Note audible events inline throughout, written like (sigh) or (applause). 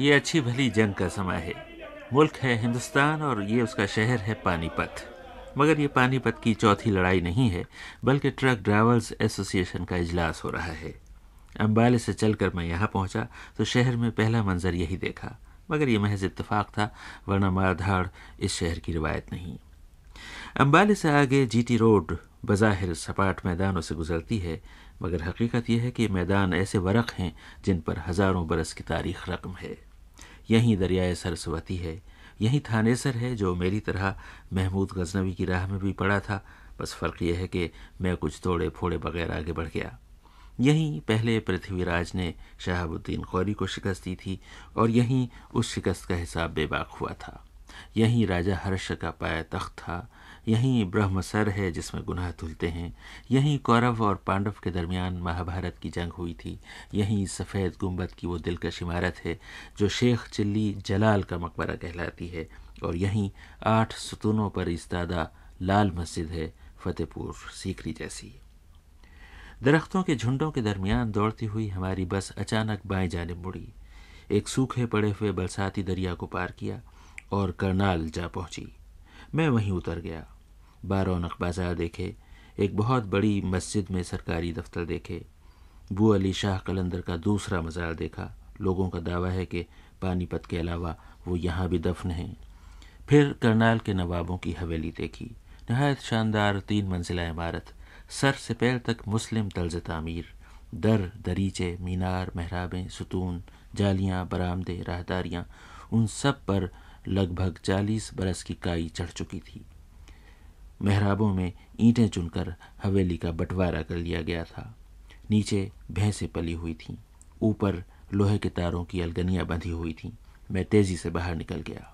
ये अच्छी भली जंग का समय है मुल्क है हिंदुस्तान और ये उसका शहर है पानीपत मगर ये पानीपत की चौथी लड़ाई नहीं है बल्कि ट्रक ड्राइवर्स एसोसिएशन का इजलास हो रहा है अम्बाले से चलकर मैं यहाँ पहुँचा तो शहर में पहला मंजर यही देखा मगर यह महज इतफाक था वरना मारधाड़ इस शहर की रिवायत नहीं अम्बाले से आगे जीटी रोड बज़ाहिर सपाट मैदानों से गुजरती है मगर हकीकत यह है कि मैदान ऐसे वरक़ हैं जिन पर हज़ारों बरस की तारीख रकम है यहीं दरियाए सरस्वती है यहीं थानेसर है जो मेरी तरह महमूद गजनवी की राह में भी पड़ा था बस फ़र्क यह है कि मैं कुछ तोड़े फोड़े बगैर आगे बढ़ गया यहीं पहले पृथ्वीराज ने शहाबुद्दीन कौरी को शिकस्त दी थी और यहीं उस शिकस्त का हिसाब बेबाक हुआ था यहीं राजा हर्ष का पाया तख्त था यहीं ब्रह्म सर है जिसमें गुनाह धुलते हैं यहीं कौरव और पांडव के दरमियान महाभारत की जंग हुई थी यहीं सफ़ेद गुंबद की वो दिलकश इमारत है जो शेख चिल्ली जलाल का मकबरा कहलाती है और यहीं आठ सतूनों पर इस्तादा लाल मस्जिद है फतेहपुर सीकरी जैसी दरख्तों के झुंडों के दरमियान दौड़ती हुई हमारी बस अचानक बाएं जाने मुड़ी एक सूखे पड़े हुए बरसाती दरिया को पार किया और करनाल जा पहुंची मैं वहीं उतर गया बारौनक बाज़ार देखे एक बहुत बड़ी मस्जिद में सरकारी दफ्तर देखे बू अली शाह कलंदर का दूसरा मज़ार देखा लोगों का दावा है कि पानीपत के अलावा वो यहाँ भी दफन हैं फिर करनाल के नवाबों की हवेली देखी नहायत शानदार तीन मंजिला इमारत सर से पैर तक मुस्लिम तर्ज तामीर दर दरीचे मीनार महराबें सुतून जालियाँ बरामदे राहदारियाँ उन सब पर लगभग चालीस बरस की काई चढ़ चुकी थी मेहराबों में ईंटें चुनकर हवेली का बंटवारा कर लिया गया था नीचे भैंसें पली हुई थीं ऊपर लोहे के तारों की अलगनियाँ बंधी हुई थीं मैं तेज़ी से बाहर निकल गया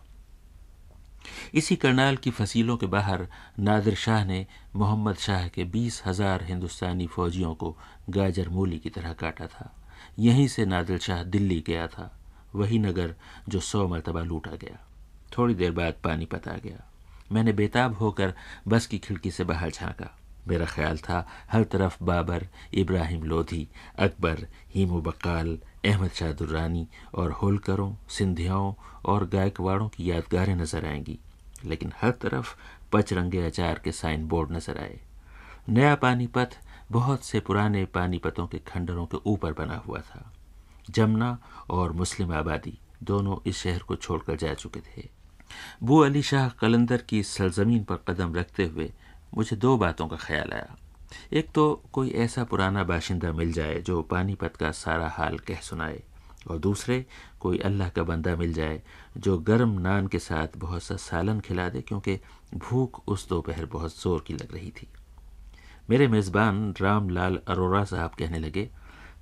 इसी करनाल की फसीलों के बाहर नादिर शाह ने मोहम्मद शाह के बीस हज़ार हिंदुस्तानी फ़ौजियों को गाजर मूली की तरह काटा था यहीं से नादिर शाह दिल्ली गया था वही नगर जो सौ मरतबा लूटा गया थोड़ी देर बाद पानीपत आ गया मैंने बेताब होकर बस की खिड़की से बाहर झांका मेरा ख्याल था हर तरफ बाबर इब्राहिम लोधी अकबर हीमू बकाल अहमद शाह दुर्रानी और होलकरों सिंधियाओं और गायकवाड़ों की यादगारें नजर आएंगी लेकिन हर तरफ पचरंगे अचार के साइन बोर्ड नजर आए नया पानीपत बहुत से पुराने पानीपतों के खंडरों के ऊपर बना हुआ था जमुना और मुस्लिम आबादी दोनों इस शहर को छोड़कर जा चुके थे बू अली शाह कलंदर की सरजमीन पर कदम रखते हुए मुझे दो बातों का ख्याल आया एक तो कोई ऐसा पुराना बाशिंदा मिल जाए जो पानीपत का सारा हाल कह सुनाए और दूसरे कोई अल्लाह का बंदा मिल जाए जो गर्म नान के साथ बहुत सा सालन खिला दे क्योंकि भूख उस दोपहर बहुत ज़ोर की लग रही थी मेरे मेज़बान रामलाल अरोरा साहब कहने लगे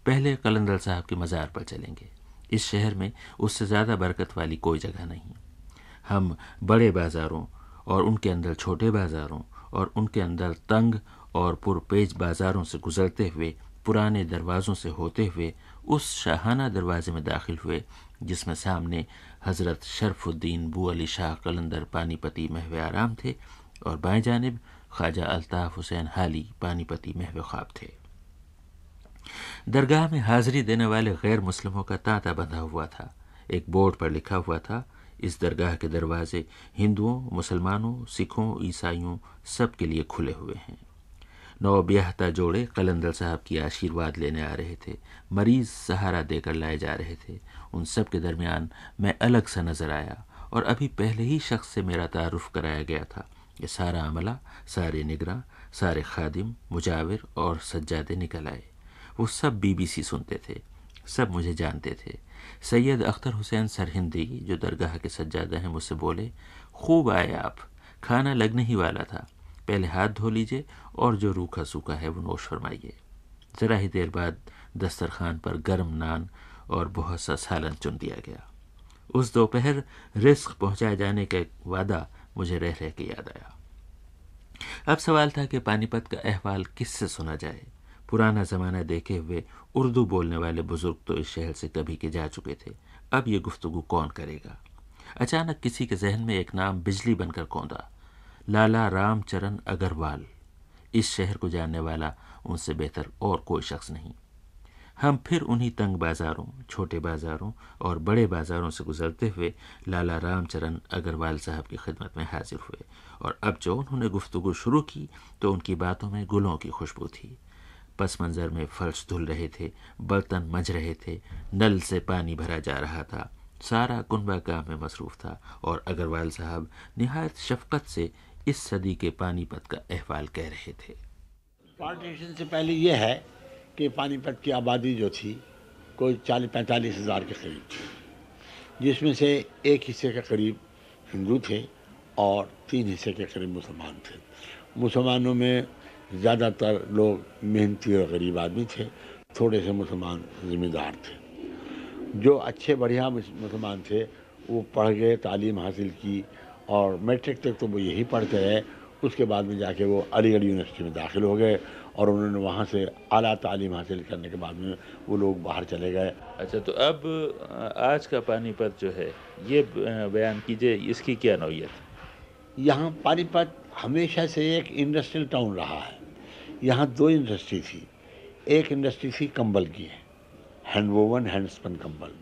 पहले कलंदर साहब के मज़ार पर चलेंगे इस शहर में उससे ज़्यादा बरकत वाली कोई जगह नहीं हम बड़े बाज़ारों और उनके अंदर छोटे बाज़ारों और उनके अंदर तंग और पुरपेज बाज़ारों से गुज़रते हुए पुराने दरवाज़ों से होते हुए उस शाहाना दरवाज़े में दाखिल हुए जिसमें सामने हज़रत शरफुद्दीन बू अली शाह कलंदर पानीपति महव आराम थे और बाएं जानब ख्वाजा अल्ताफ़ हुसैन हाली पानीपति महव ख्वाब थे दरगाह में हाज़िरी देने वाले गैर मुस्लिमों का तांता बंधा हुआ था एक बोर्ड पर लिखा हुआ था इस दरगाह के दरवाजे हिंदुओं मुसलमानों सिखों ईसाइयों सब के लिए खुले हुए हैं नवब्याहता जोड़े कलंदर साहब की आशीर्वाद लेने आ रहे थे मरीज सहारा देकर लाए जा रहे थे उन सब के दरमियान मैं अलग सा नज़र आया और अभी पहले ही शख्स से मेरा तारुफ कराया गया था ये सारा अमला सारे निगरा सारे खादिम मुजाविर और सज्जादे निकल आए वो सब बीबीसी सुनते थे सब मुझे जानते थे सैयद अख्तर हुसैन सरहिंदी जो दरगाह के सज्जादा हैं मुझसे बोले खूब आए आप खाना लगने ही वाला था पहले हाथ धो लीजिए और जो रूखा सूखा है वो नोश फरमाइए ज़रा ही देर बाद दस्तरखान पर गर्म नान और बहुत सा सालन चुन दिया गया उस दोपहर रिस्क पहुंचाए जाने का वादा मुझे रह रह के याद आया अब सवाल था कि पानीपत का अहवाल किससे सुना जाए पुराना ज़माना देखे हुए उर्दू बोलने वाले बुज़ुर्ग तो इस शहर से कभी के जा चुके थे अब ये गुफ्तगु कौन करेगा अचानक किसी के जहन में एक नाम बिजली बनकर कौंदा लाला रामचरण अग्रवाल इस शहर को जानने वाला उनसे बेहतर और कोई शख्स नहीं हम फिर उन्हीं तंग बाज़ारों छोटे बाज़ारों और बड़े बाज़ारों से गुजरते हुए लाला रामचरण अग्रवाल साहब की खिदमत में हाजिर हुए और अब जो उन्होंने गुफ्तु शुरू की तो उनकी बातों में गुलों की खुशबू थी पस मंज़र में फर्श धुल रहे थे बर्तन मज रहे थे नल से पानी भरा जा रहा था सारा कुनबा काम में मसरूफ़ था और अग्रवाल साहब नहायत शफकत से इस सदी के पानीपत का अहवाल कह रहे थे पार्टीशन से पहले यह है कि पानीपत की आबादी जो थी कोई चालीस पैंतालीस हज़ार के करीब थी जिसमें से एक हिस्से के करीब हिंदू थे और तीन हिस्से के करीब मुसलमान थे मुसलमानों में ज़्यादातर लोग मेहनती और गरीब आदमी थे थोड़े से मुसलमान ज़िम्मेदार थे जो अच्छे बढ़िया मुसलमान थे वो पढ़ गए तालीम हासिल की और मैट्रिक तक तो वो यही पढ़ते रहे उसके बाद में जाके वो अलीगढ़ यूनिवर्सिटी में दाखिल हो गए और उन्होंने वहाँ से अली तालीम हासिल करने के बाद में वो लोग बाहर चले गए अच्छा तो अब आज का पानीपत जो है ये बयान कीजिए इसकी क्या नौीयत यहाँ पानीपत हमेशा से एक इंडस्ट्रियल टाउन रहा है यहाँ दो इंडस्ट्री थी एक इंडस्ट्री थी कंबल की हैंड वोवन हैंड स्पन कंबल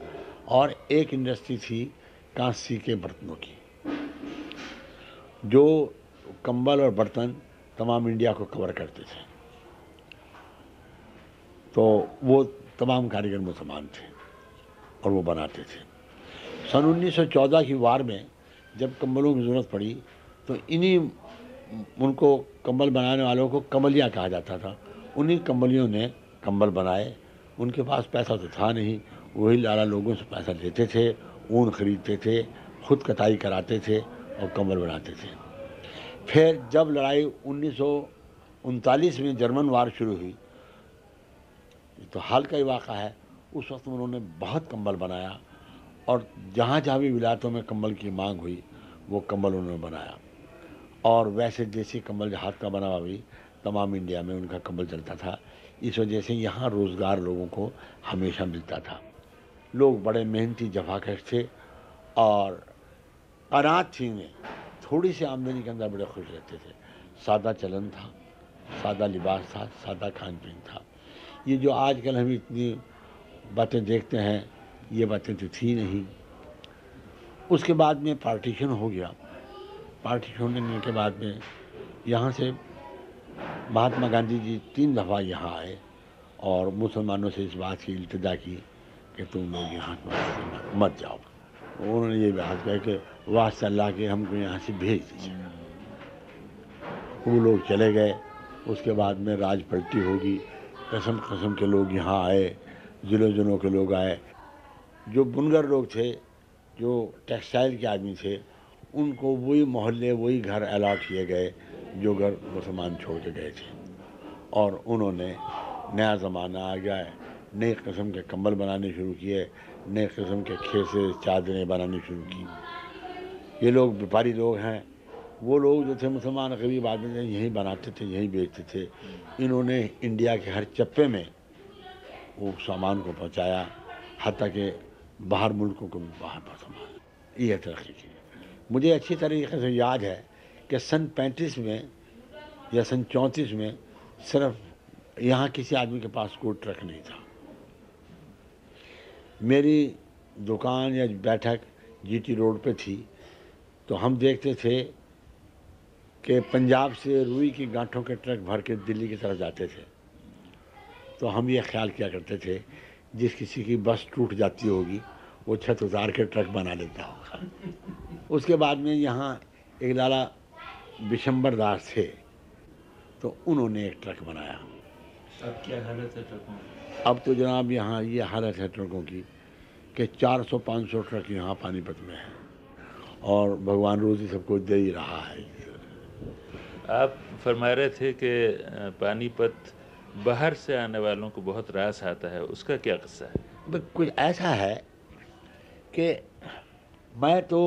और एक इंडस्ट्री थी कांसी के बर्तनों की जो कंबल और बर्तन तमाम इंडिया को कवर करते थे तो वो तमाम कारीगर मुसलमान थे और वो बनाते थे सन 1914 की वार में जब कंबलों की ज़रूरत पड़ी तो इन्हीं उनको कंबल बनाने वालों को कंबलियाँ कहा जाता था उन्हीं कंबलियों ने कंबल बनाए उनके पास पैसा तो था नहीं वही लाला लोगों से पैसा लेते थे ऊन खरीदते थे खुद कटाई कराते थे और कंबल बनाते थे फिर जब लड़ाई उन्नीस में जर्मन वार शुरू हुई तो हाल का ही वाक़ है उस वक्त उन्होंने बहुत कंबल बनाया और जहाँ जहाँ भी विलायतों में कंबल की मांग हुई वो कंबल उन्होंने बनाया और वैसे देसी कम्बल हाथ का बना हुआ भी तमाम इंडिया में उनका कम्बल चलता था इस वजह से यहाँ रोज़गार लोगों को हमेशा मिलता था लोग बड़े मेहनती जफाकश थे और अनाथ थी में थोड़ी सी आमदनी के अंदर बड़े खुश रहते थे सादा चलन था सादा लिबास था सादा खान पीन था ये जो आजकल हम इतनी बातें देखते हैं ये बातें तो थी नहीं उसके बाद में पार्टीशन हो गया पार्टी छोड़ने के बाद में यहाँ से महात्मा गांधी जी तीन दफ़ा यहाँ आए और मुसलमानों से इस बात की इल्तदा की कि तुम लोग यहाँ मत जाओ उन्होंने ये बात कह कि वाह सल्ला के हमको यहाँ से भेज दीजिए वो लोग चले गए उसके बाद में राज पलटी होगी कसम कसम के लोग यहाँ आए ज़िलों ज़िलों के लोग आए जो बुनगर लोग थे जो टेक्सटाइल के आदमी थे उनको वही मोहल्ले वही घर अलाट किए गए जो घर मुसलमान छोड़ के गए थे और उन्होंने नया ज़माना आ गया है नए किस्म के कंबल बनाने शुरू किए नए किस्म के खेसे चादरें बनानी शुरू की ये लोग व्यापारी लोग हैं वो लोग जो थे मुसलमान गरीब आदमी थे यहीं बनाते थे यहीं बेचते थे इन्होंने इंडिया के हर चप्पे में वो सामान को पहुँचाया हती के बाहर मुल्कों को भी बाहर पर सामान यह तरक्की की मुझे अच्छी तरीके से याद है कि सन पैंतीस में या सन चौंतीस में सिर्फ यहाँ किसी आदमी के पास कोई ट्रक नहीं था मेरी दुकान या बैठक जीटी रोड पे थी तो हम देखते थे कि पंजाब से रुई की गांठों के ट्रक भर के दिल्ली की तरफ जाते थे तो हम ये ख्याल किया करते थे जिस किसी की बस टूट जाती होगी वो छत उतार के ट्रक बना देता होगा उसके बाद में यहाँ एक लाला विशंबर दास थे तो उन्होंने एक ट्रक बनाया अब क्या हालत है ट्रकों अब तो जनाब यहाँ ये यह हालत है ट्रकों की कि 400-500 ट्रक यहाँ पानीपत में है और भगवान रोजी सबको दे ही रहा है आप फरमा रहे थे कि पानीपत बाहर से आने वालों को बहुत रास आता है उसका क्या कस्सा है कुछ ऐसा है कि मैं तो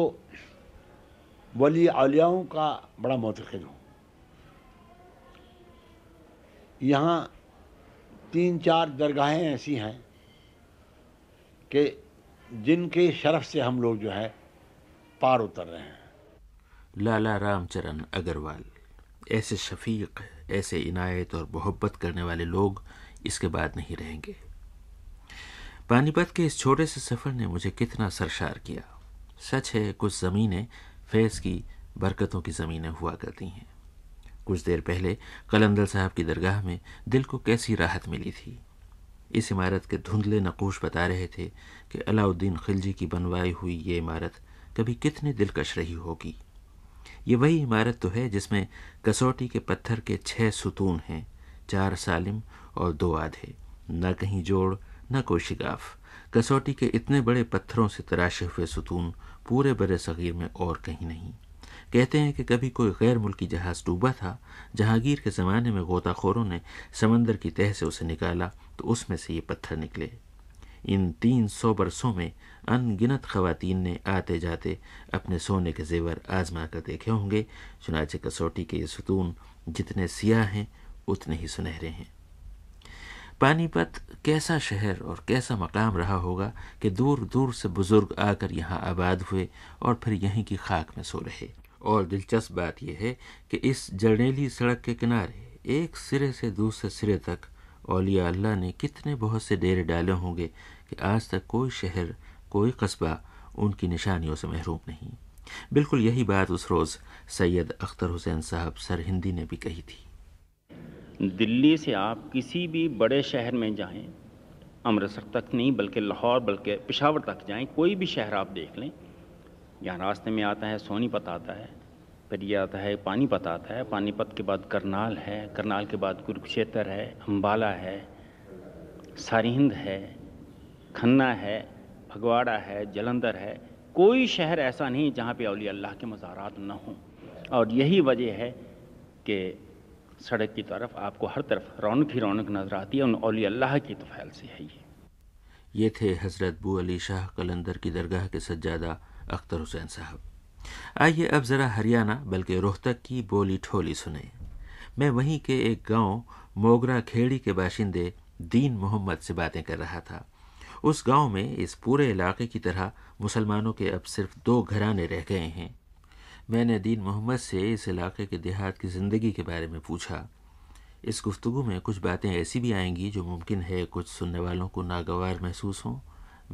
वली अलियाओं का बड़ा मतखद हूँ यहाँ तीन चार दरगाहें ऐसी हैं कि जिनके शरफ से हम लोग जो है पार उतर रहे हैं लाला रामचरण अग्रवाल ऐसे शफीक ऐसे इनायत और मोहब्बत करने वाले लोग इसके बाद नहीं रहेंगे पानीपत के इस छोटे से सफ़र ने मुझे कितना सरशार किया सच है कुछ ज़मीनें फैज़ की बरकतों की ज़मीनें हुआ करती हैं कुछ देर पहले कलंदर साहब की दरगाह में दिल को कैसी राहत मिली थी इस इमारत के धुंधले नकोश बता रहे थे कि अलाउद्दीन खिलजी की बनवाई हुई ये इमारत कभी कितनी दिलकश रही होगी ये वही इमारत तो है जिसमें कसौटी के पत्थर के छः सुतून हैं चार सालिम और दो आधे न कहीं जोड़ न कोई शिकाफ कसौटी के इतने बड़े पत्थरों से तराशे हुए सुतून पूरे बर सग़ीर में और कहीं नहीं कहते हैं कि कभी कोई गैर मुल्की जहाज़ डूबा था जहांगीर के ज़माने में गोताखोरों ने समंदर की तह से उसे निकाला तो उसमें से ये पत्थर निकले इन तीन सौ बरसों में अनगिनत खवतिन ने आते जाते अपने सोने के जेवर आजमा कर देखे होंगे चुनाचे कसौटी के ये सुतून जितने सियाह हैं उतने ही सुनहरे हैं पानीपत कैसा शहर और कैसा मकाम रहा होगा कि दूर दूर से बुज़ुर्ग आकर यहाँ आबाद हुए और फिर यहीं की खाक में सो रहे और दिलचस्प बात यह है कि इस जर्नेली सड़क के किनारे एक सिरे से दूसरे सिरे तक औलिया अल्लाह ने कितने बहुत से डेरे डाले होंगे कि आज तक कोई शहर कोई कस्बा उनकी निशानियों से महरूम नहीं बिल्कुल यही बात उस रोज़ सैयद अख्तर हुसैन साहब सरहिंदी ने भी कही थी दिल्ली से आप किसी भी बड़े शहर में जाएं अमृतसर तक नहीं बल्कि लाहौर बल्कि पिशावर तक जाएं कोई भी शहर आप देख लें यहाँ रास्ते में आता है सोनीपत आता है फिर ये आता है पानीपत आता है पानीपत के बाद करनाल है करनाल के बाद कुरुक्षेत्र है अम्बाला है सारिंद है खन्ना है भगवाड़ा है जलंधर है कोई शहर ऐसा नहीं जहाँ पे अली अल्लाह के मज़ारात ना हों और यही वजह है कि सड़क की तरफ आपको हर तरफ रौनक ही रौनक नज़र आती है उन औली अल्लाह की तफैल तो से है ये ये थे हज़रत बू अली शाह कलंदर की दरगाह के सज्जादा अख्तर हुसैन साहब आइए अब ज़रा हरियाणा बल्कि रोहतक की बोली ठोली सुने मैं वहीं के एक गांव मोगरा खेड़ी के बाशिंदे दीन मोहम्मद से बातें कर रहा था उस गांव में इस पूरे इलाके की तरह मुसलमानों के अब सिर्फ दो घराने रह गए हैं मैंने दीन मोहम्मद से इस इलाके के देहात की ज़िंदगी के बारे में पूछा इस गुफ्तु में कुछ बातें ऐसी भी आएंगी जो मुमकिन है कुछ सुनने वालों को नागवार महसूस हों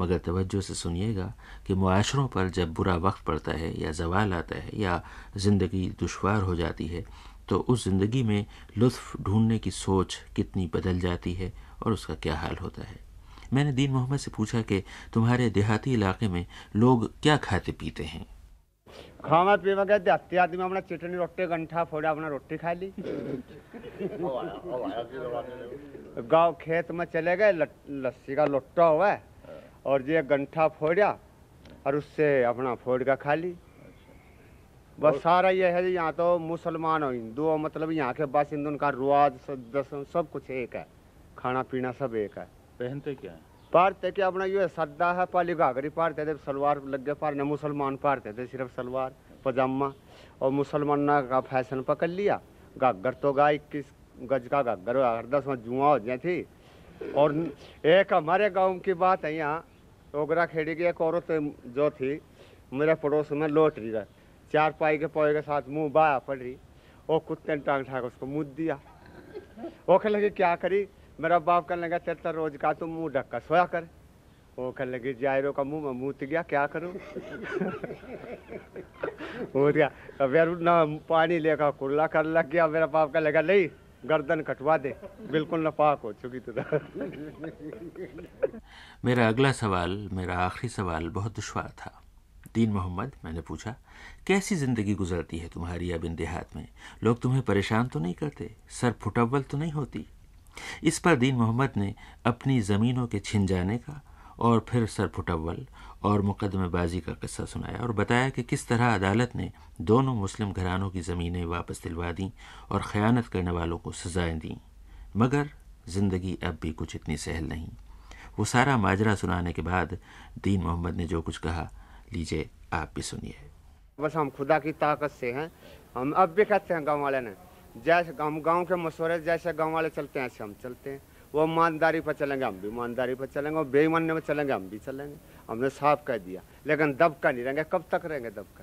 मगर तवज्जो से सुनिएगा कि माशरों पर जब बुरा वक्त पड़ता है या जवाल आता है या ज़िंदगी दुशवार हो जाती है तो उस ज़िंदगी में लुत्फ़ ढूंढने की सोच कितनी बदल जाती है और उसका क्या हाल होता है मैंने दीन मोहम्मद से पूछा कि तुम्हारे देहाती इलाके में लोग क्या खाते पीते हैं खावा पीवा के અત્યાર સુધીમાં अपना ચટણી रोटी ગંઠા ફોડ્યા अपना रोटी खा ली गाँव खेत में चले गए लस्सी का लोटा हुआ और ये गंठा फोड़ा और उससे अपना फोड़ का खा ली बस सारा ये है यहाँ तो मुसलमान और हिंदू और मतलब यहाँ के बस हिंदू का रुआज सब कुछ एक है खाना पीना सब एक है पहनते क्या है भारत के अपना यो सदा है पाली घागरी भारत ਦੇ सलवार लगे भारत ਨਾ मुसलमान ਭਾਰਤ ਦੇ सिर्फ सलवार पजामा और मुसलमाना का फैशन पकड़ लिया घागर तो गा इक्कीस गज का गागर हरदस में जुआ हो जाए थी और एक हमारे गांव की बात है यहाँ ओगरा खेड़ी की एक औरत जो थी मेरे पड़ोस में लौट रही है चार पाई के पौ के साथ मुंह बाया पड़ रही और कुत्ते ने टांग ठाक उसको मुँह दिया वो कह लगी क्या करी मेरा बाप कहने लगा तेरा तो रोज का तुम मुंह ढक्का सोया कर वो कहने लगी जायरो का मुंह में मुँह गया क्या करूँ हो (laughs) गया अब यार ना पानी लेकर कुल्ला कर लग गया मेरा बाप कहने लगा नहीं गर्दन कटवा दे बिल्कुल नापाक हो चुकी तो (laughs) मेरा अगला सवाल मेरा आखिरी सवाल बहुत दुश्वार था दीन मोहम्मद मैंने पूछा कैसी ज़िंदगी गुजरती है तुम्हारी अब इन देहात में लोग तुम्हें परेशान तो नहीं करते सर फुटव्वल तो नहीं होती इस पर दीन मोहम्मद ने अपनी ज़मीनों के छिन जाने का और फिर सरफुटवल और मुकदमेबाजी का किस्सा सुनाया और बताया कि किस तरह अदालत ने दोनों मुस्लिम घरानों की ज़मीनें वापस दिलवा दीं और ख़यानत करने वालों को सजाएं दीं मगर ज़िंदगी अब भी कुछ इतनी सहल नहीं वो सारा माजरा सुनाने के बाद दीन मोहम्मद ने जो कुछ कहा लीजिए आप भी सुनिए बस हम खुदा की ताकत से हैं हम अब भी कहते हैं गाँव वाले ने जैसे हम गाँव के मशवरे जैसे गाँव वाले चलते हैं ऐसे हम चलते हैं वो ईमानदारी पर चलेंगे हम भी ईमानदारी पर चलेंगे और बेईमानी में चलेंगे हम भी चलेंगे हमने साफ कह दिया लेकिन दबका नहीं रहेंगे कब तक रहेंगे दबका